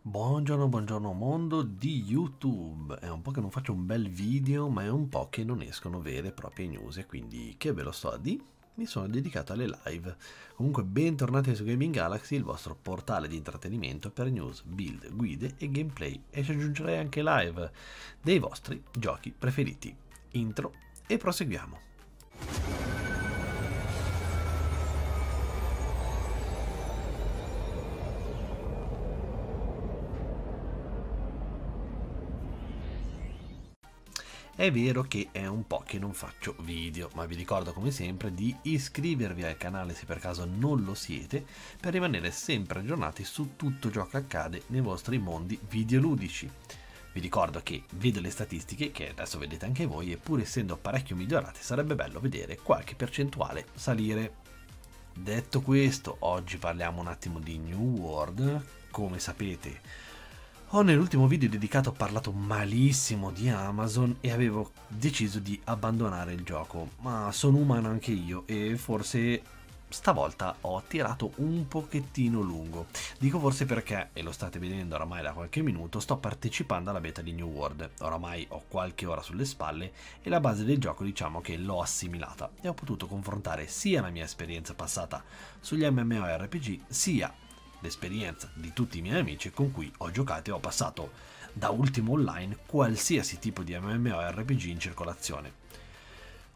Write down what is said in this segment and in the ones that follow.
Buongiorno, buongiorno mondo di YouTube. È un po' che non faccio un bel video, ma è un po' che non escono vere e proprie news, e quindi che ve lo sto a di? Mi sono dedicato alle live. Comunque bentornati su Gaming Galaxy, il vostro portale di intrattenimento per news, build, guide e gameplay, e ci aggiungerei anche live dei vostri giochi preferiti. Intro e proseguiamo. È vero che è un po' che non faccio video, ma vi ricordo come sempre di iscrivervi al canale se per caso non lo siete, per rimanere sempre aggiornati su tutto ciò che accade nei vostri mondi videoludici. Vi ricordo che vedo le statistiche, che adesso vedete anche voi, e pur essendo parecchio migliorate sarebbe bello vedere qualche percentuale salire. Detto questo, oggi parliamo un attimo di New World. Come sapete ho nell'ultimo video dedicato parlato malissimo di Amazon e avevo deciso di abbandonare il gioco, ma sono umano anche io e forse stavolta ho tirato un pochettino lungo. Dico forse perché, e lo state vedendo oramai da qualche minuto, sto partecipando alla beta di New World. Oramai ho qualche ora sulle spalle e la base del gioco diciamo che l'ho assimilata e ho potuto confrontare sia la mia esperienza passata sugli MMORPG sia l'esperienza di tutti i miei amici con cui ho giocato e ho passato da ultimo online qualsiasi tipo di MMORPG in circolazione.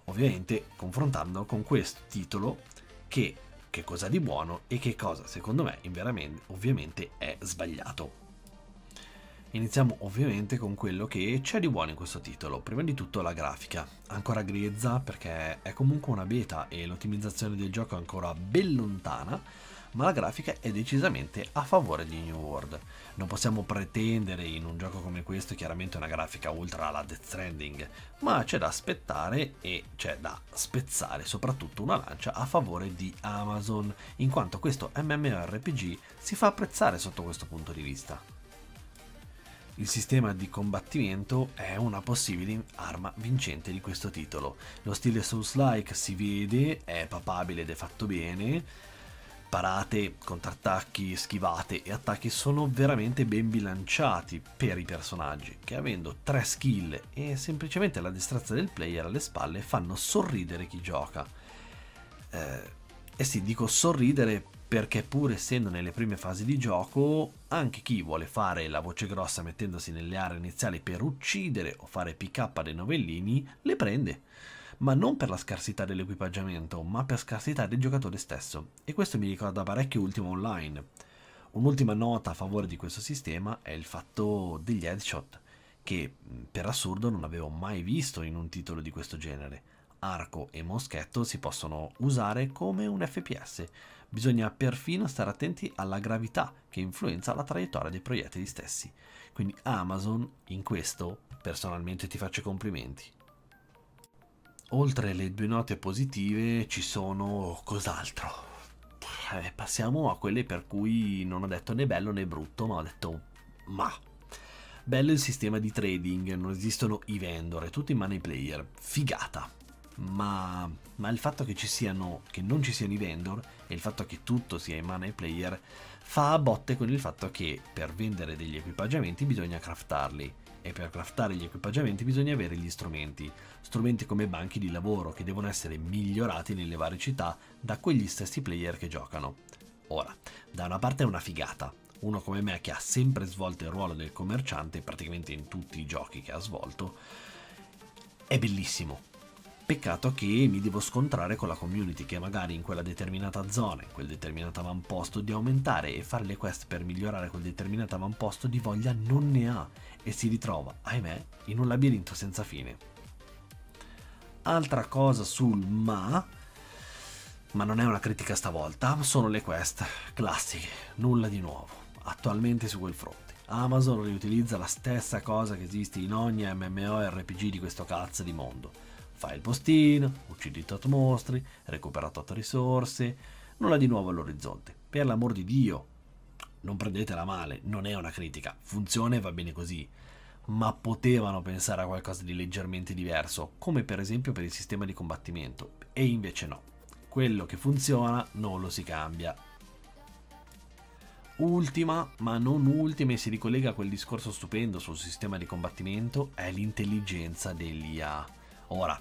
Ovviamente confrontando con questo titolo che, che cosa di buono e che cosa secondo me ovviamente è sbagliato. Iniziamo ovviamente con quello che c'è di buono in questo titolo, prima di tutto la grafica, ancora grezza perché è comunque una beta e l'ottimizzazione del gioco è ancora ben lontana, ma la grafica è decisamente a favore di New World. Non possiamo pretendere in un gioco come questo chiaramente una grafica ultra alla Death Stranding, ma c'è da aspettare e c'è da spezzare soprattutto una lancia a favore di Amazon, in quanto questo MMORPG si fa apprezzare sotto questo punto di vista. Il sistema di combattimento è una possibile arma vincente di questo titolo. Lo stile Souls-like si vede, è papabile ed è fatto bene, parate, contrattacchi, schivate e attacchi sono veramente ben bilanciati per i personaggi, che avendo tre skill e semplicemente la destrezza del player alle spalle fanno sorridere chi gioca. Eh, e sì, dico sorridere perché pur essendo nelle prime fasi di gioco, anche chi vuole fare la voce grossa mettendosi nelle aree iniziali per uccidere o fare pick up dei novellini, le prende ma non per la scarsità dell'equipaggiamento, ma per scarsità del giocatore stesso, e questo mi ricorda parecchio Ultimo Online. Un'ultima nota a favore di questo sistema è il fatto degli headshot, che mm, per assurdo non avevo mai visto in un titolo di questo genere. Arco e moschetto si possono usare come un FPS, bisogna perfino stare attenti alla gravità che influenza la traiettoria dei proiettili stessi. Quindi Amazon in questo personalmente ti faccio complimenti oltre le due note positive ci sono cos'altro? Eh, passiamo a quelle per cui non ho detto né bello né brutto, ma ho detto ma. Bello il sistema di trading, non esistono i vendor, è tutto in money player, figata. Ma, ma il fatto che, ci siano, che non ci siano i vendor e il fatto che tutto sia in money player fa a botte con il fatto che per vendere degli equipaggiamenti bisogna craftarli e per craftare gli equipaggiamenti bisogna avere gli strumenti, strumenti come banchi di lavoro che devono essere migliorati nelle varie città da quegli stessi player che giocano. Ora, da una parte è una figata, uno come me che ha sempre svolto il ruolo del commerciante praticamente in tutti i giochi che ha svolto, è bellissimo Peccato che mi devo scontrare con la community che magari in quella determinata zona, in quel determinato avamposto di aumentare e fare le quest per migliorare quel determinato avamposto di voglia non ne ha e si ritrova, ahimè, in un labirinto senza fine. Altra cosa sul ma, ma non è una critica stavolta, sono le quest classiche, nulla di nuovo, attualmente su quel fronte. Amazon riutilizza la stessa cosa che esiste in ogni MMORPG di questo cazzo di mondo Fai il postino, uccidi tot mostri, recupera tot risorse, nulla di nuovo all'orizzonte. Per l'amor di Dio, non prendetela male, non è una critica, funziona e va bene così. Ma potevano pensare a qualcosa di leggermente diverso, come per esempio per il sistema di combattimento, e invece no. Quello che funziona non lo si cambia. Ultima, ma non ultima, e si ricollega a quel discorso stupendo sul sistema di combattimento, è l'intelligenza dell'IA Ora,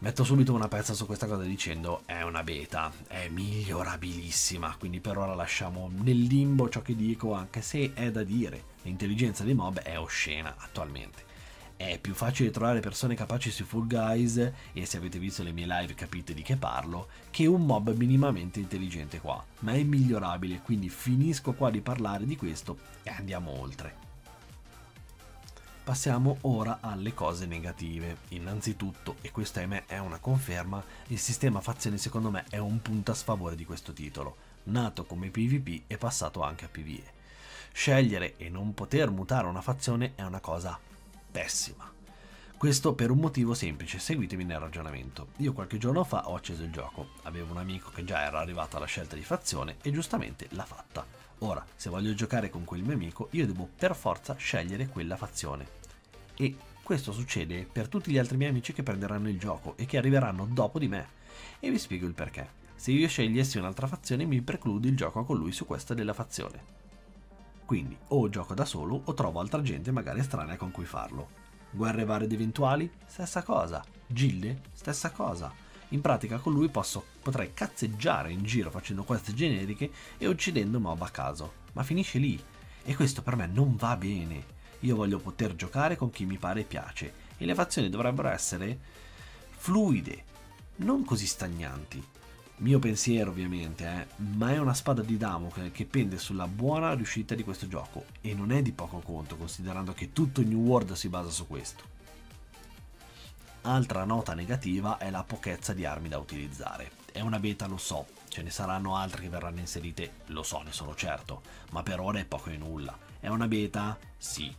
metto subito una pezza su questa cosa dicendo è una beta, è migliorabilissima, quindi per ora lasciamo nel limbo ciò che dico, anche se è da dire, l'intelligenza dei mob è oscena attualmente. È più facile trovare persone capaci sui Full Guys, e se avete visto le mie live capite di che parlo, che un mob minimamente intelligente qua. Ma è migliorabile, quindi finisco qua di parlare di questo e andiamo oltre. Passiamo ora alle cose negative. Innanzitutto, e questa ahimè è una conferma, il sistema fazioni secondo me è un punto a sfavore di questo titolo, nato come PvP e passato anche a PvE. Scegliere e non poter mutare una fazione è una cosa pessima. Questo per un motivo semplice, seguitemi nel ragionamento. Io qualche giorno fa ho acceso il gioco, avevo un amico che già era arrivato alla scelta di fazione e giustamente l'ha fatta. Ora, se voglio giocare con quel mio amico, io devo per forza scegliere quella fazione. E questo succede per tutti gli altri miei amici che prenderanno il gioco e che arriveranno dopo di me. E vi spiego il perché. Se io scegliessi un'altra fazione mi precludo il gioco con lui su questa della fazione. Quindi o gioco da solo o trovo altra gente magari estranea con cui farlo. Guerre varie ed eventuali? Stessa cosa. Gilde? Stessa cosa. In pratica con lui posso, potrei cazzeggiare in giro facendo queste generiche e uccidendo mob a caso. Ma finisce lì. E questo per me non va bene. Io voglio poter giocare con chi mi pare e piace. E le fazioni dovrebbero essere fluide, non così stagnanti. Mio pensiero ovviamente, eh, ma è una spada di Damocle che pende sulla buona riuscita di questo gioco e non è di poco conto considerando che tutto New World si basa su questo. Altra nota negativa è la pochezza di armi da utilizzare. È una beta, lo so, ce ne saranno altre che verranno inserite, lo so, ne sono certo, ma per ora è poco e nulla. È una beta? Sì.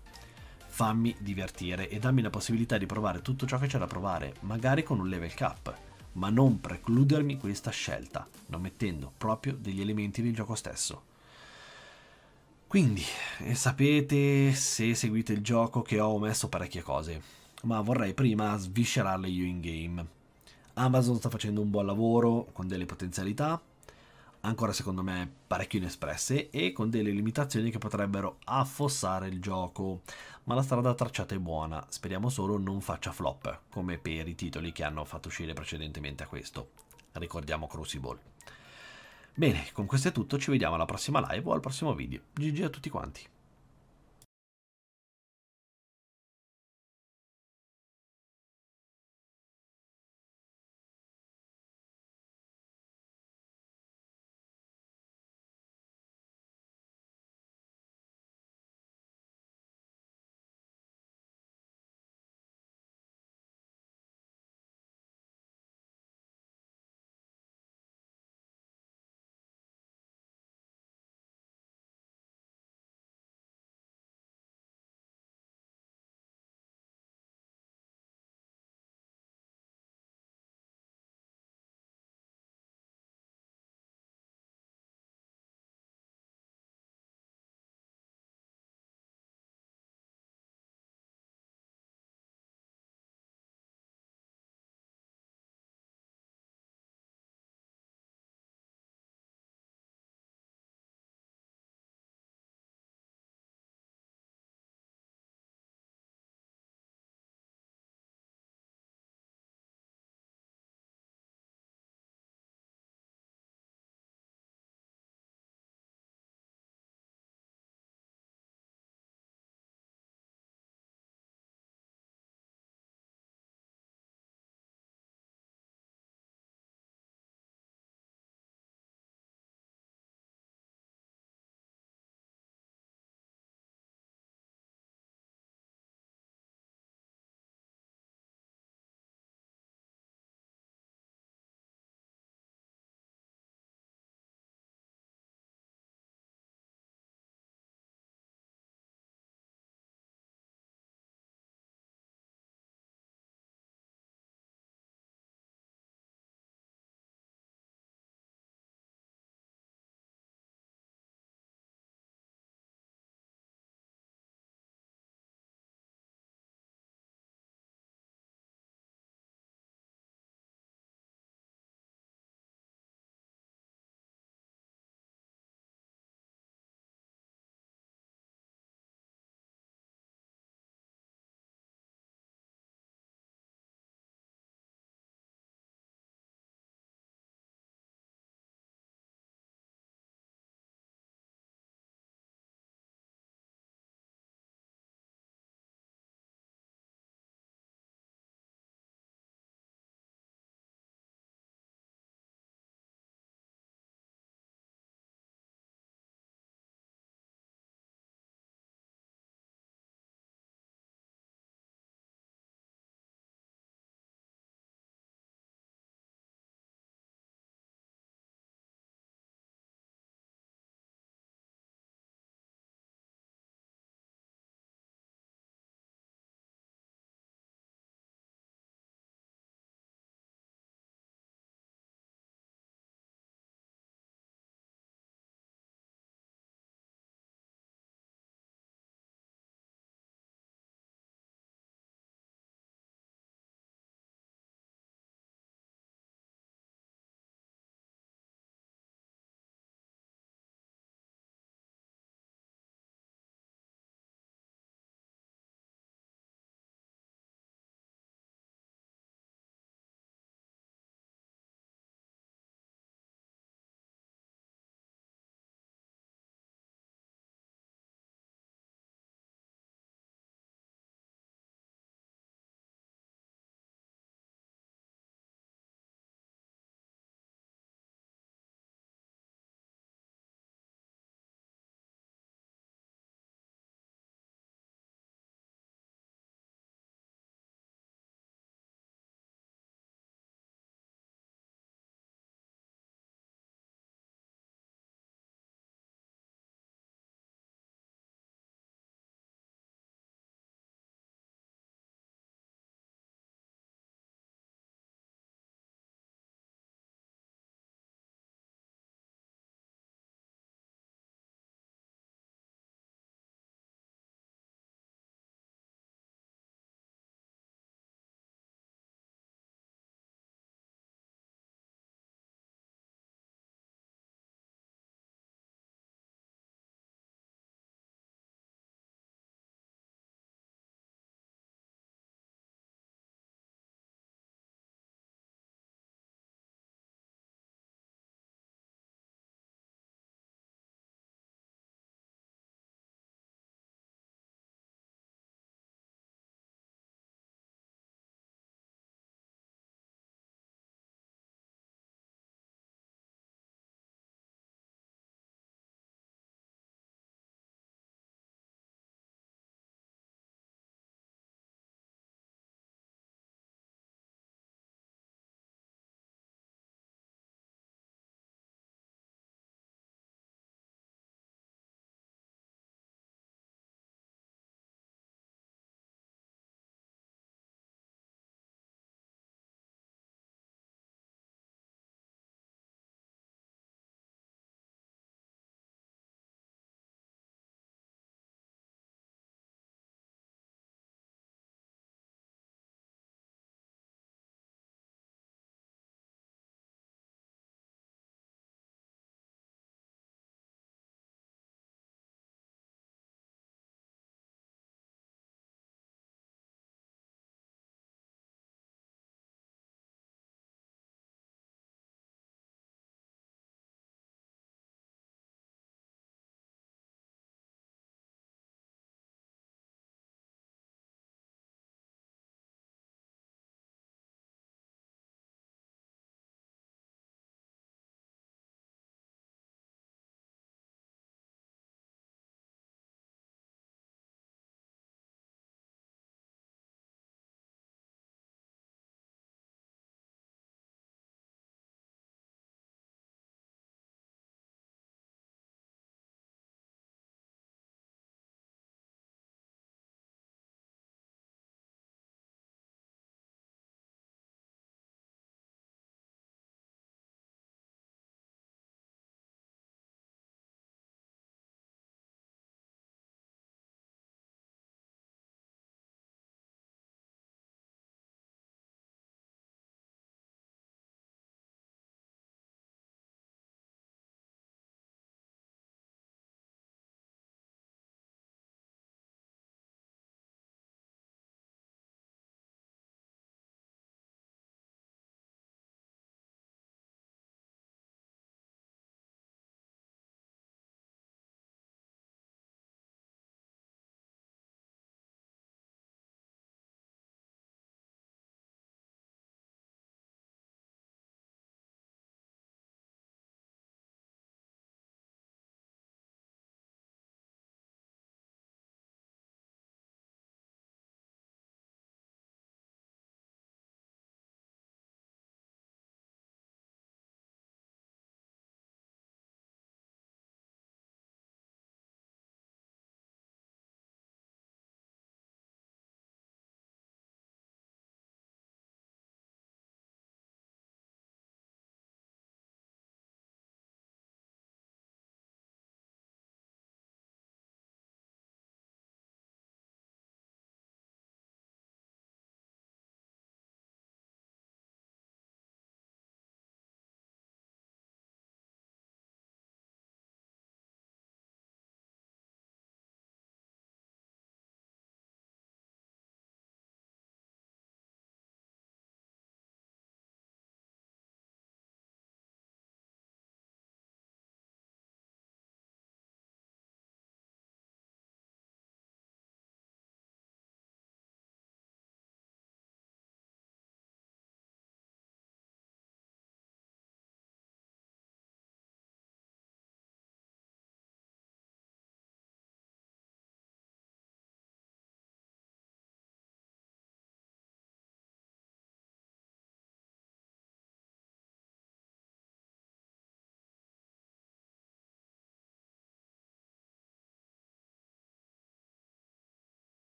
Fammi divertire e dammi la possibilità di provare tutto ciò che c'è da provare, magari con un level cap, ma non precludermi questa scelta, non mettendo proprio degli elementi del gioco stesso. Quindi, eh, sapete se seguite il gioco che ho omesso parecchie cose ma vorrei prima sviscerarle io in game. Amazon sta facendo un buon lavoro con delle potenzialità, ancora secondo me parecchio inespresse e con delle limitazioni che potrebbero affossare il gioco, ma la strada tracciata è buona, speriamo solo non faccia flop, come per i titoli che hanno fatto uscire precedentemente a questo. Ricordiamo Crucible. Bene, con questo è tutto, ci vediamo alla prossima live o al prossimo video. GG a tutti quanti.